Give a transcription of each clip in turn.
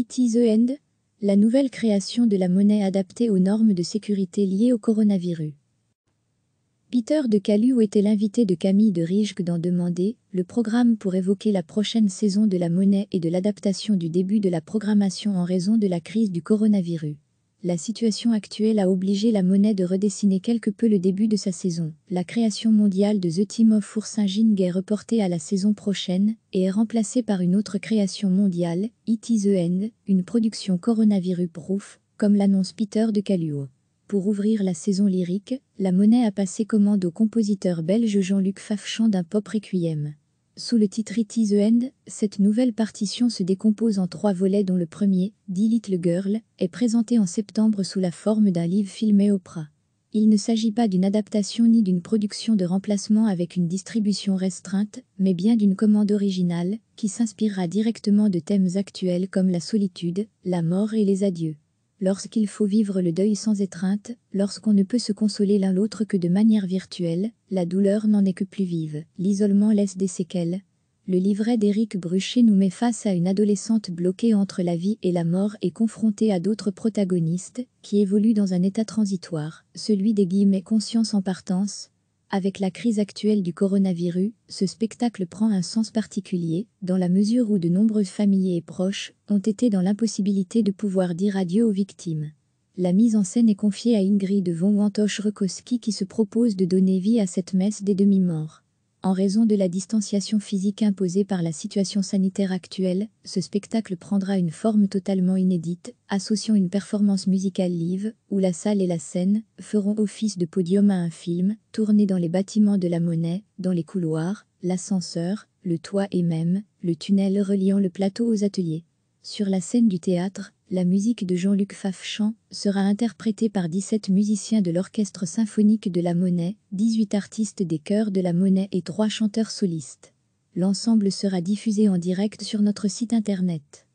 It is the end, la nouvelle création de la monnaie adaptée aux normes de sécurité liées au coronavirus. Peter de Calu était l'invité de Camille de Rijck d'en demander le programme pour évoquer la prochaine saison de la monnaie et de l'adaptation du début de la programmation en raison de la crise du coronavirus. La situation actuelle a obligé la monnaie de redessiner quelque peu le début de sa saison. La création mondiale de The Team of Urs-Jing est reportée à la saison prochaine et est remplacée par une autre création mondiale, It is the End, une production coronavirus proof, comme l'annonce Peter de Caluo. Pour ouvrir la saison lyrique, la monnaie a passé commande au compositeur belge Jean-Luc Fafchand d'un pop requiem. Sous le titre It is the End, cette nouvelle partition se décompose en trois volets dont le premier, The Little Girl, est présenté en septembre sous la forme d'un livre filmé Oprah. Il ne s'agit pas d'une adaptation ni d'une production de remplacement avec une distribution restreinte, mais bien d'une commande originale, qui s'inspirera directement de thèmes actuels comme la solitude, la mort et les adieux lorsqu'il faut vivre le deuil sans étreinte, lorsqu'on ne peut se consoler l'un l'autre que de manière virtuelle, la douleur n'en est que plus vive, l'isolement laisse des séquelles. Le livret d'Éric Bruchet nous met face à une adolescente bloquée entre la vie et la mort et confrontée à d'autres protagonistes, qui évoluent dans un état transitoire, celui des guillemets conscience en partance, avec la crise actuelle du coronavirus, ce spectacle prend un sens particulier, dans la mesure où de nombreuses familles et proches ont été dans l'impossibilité de pouvoir dire adieu aux victimes. La mise en scène est confiée à Ingrid von Wantoch-Rukowski qui se propose de donner vie à cette messe des demi-morts. En raison de la distanciation physique imposée par la situation sanitaire actuelle, ce spectacle prendra une forme totalement inédite, associant une performance musicale live, où la salle et la scène feront office de podium à un film, tourné dans les bâtiments de la monnaie, dans les couloirs, l'ascenseur, le toit et même le tunnel reliant le plateau aux ateliers. Sur la scène du théâtre, la musique de Jean-Luc Fafchamp sera interprétée par 17 musiciens de l'Orchestre symphonique de la Monnaie, 18 artistes des chœurs de la Monnaie et 3 chanteurs solistes. L'ensemble sera diffusé en direct sur notre site internet.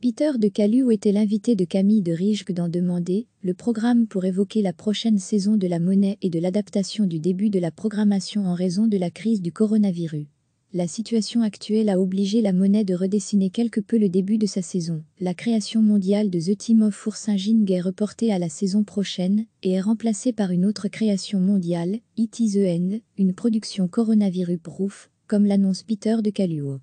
Peter de Calu était l'invité de Camille de Rijcke d'en Demander, le programme pour évoquer la prochaine saison de la monnaie et de l'adaptation du début de la programmation en raison de la crise du coronavirus. La situation actuelle a obligé la monnaie de redessiner quelque peu le début de sa saison. La création mondiale de The Team of Saint-Jing est reportée à la saison prochaine et est remplacée par une autre création mondiale, It is the End, une production coronavirus-proof, comme l'annonce Peter de Caluo.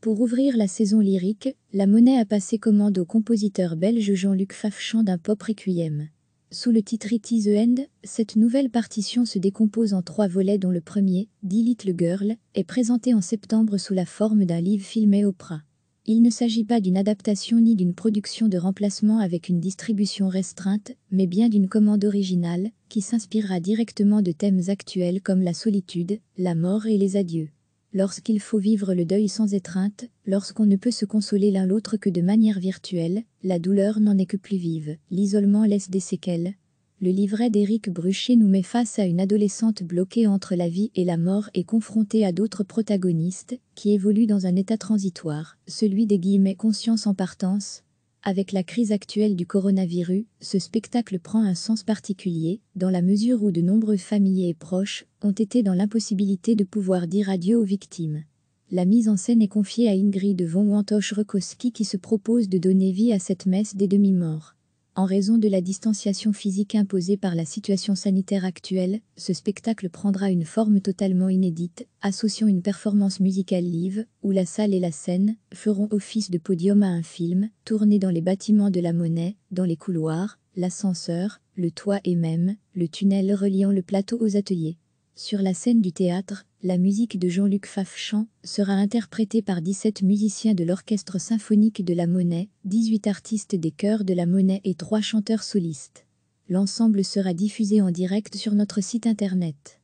Pour ouvrir la saison lyrique, la monnaie a passé commande au compositeur belge Jean-Luc Fafchand d'un pop requiem. Sous le titre It is the End, cette nouvelle partition se décompose en trois volets dont le premier, The Girl, est présenté en septembre sous la forme d'un livre filmé au Oprah. Il ne s'agit pas d'une adaptation ni d'une production de remplacement avec une distribution restreinte, mais bien d'une commande originale, qui s'inspirera directement de thèmes actuels comme la solitude, la mort et les adieux lorsqu'il faut vivre le deuil sans étreinte, lorsqu'on ne peut se consoler l'un l'autre que de manière virtuelle, la douleur n'en est que plus vive, l'isolement laisse des séquelles. Le livret d'Éric Brucher nous met face à une adolescente bloquée entre la vie et la mort et confrontée à d'autres protagonistes, qui évoluent dans un état transitoire, celui des guillemets conscience en partance, avec la crise actuelle du coronavirus, ce spectacle prend un sens particulier, dans la mesure où de nombreux familles et proches ont été dans l'impossibilité de pouvoir dire adieu aux victimes. La mise en scène est confiée à Ingrid von Wantoche-Rekowski qui se propose de donner vie à cette messe des demi-morts. En raison de la distanciation physique imposée par la situation sanitaire actuelle, ce spectacle prendra une forme totalement inédite, associant une performance musicale live, où la salle et la scène feront office de podium à un film, tourné dans les bâtiments de la monnaie, dans les couloirs, l'ascenseur, le toit et même le tunnel reliant le plateau aux ateliers. Sur la scène du théâtre, la musique de Jean-Luc Fafchamp sera interprétée par 17 musiciens de l'Orchestre symphonique de la Monnaie, 18 artistes des chœurs de la Monnaie et 3 chanteurs solistes. L'ensemble sera diffusé en direct sur notre site internet.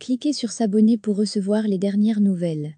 Cliquez sur s'abonner pour recevoir les dernières nouvelles.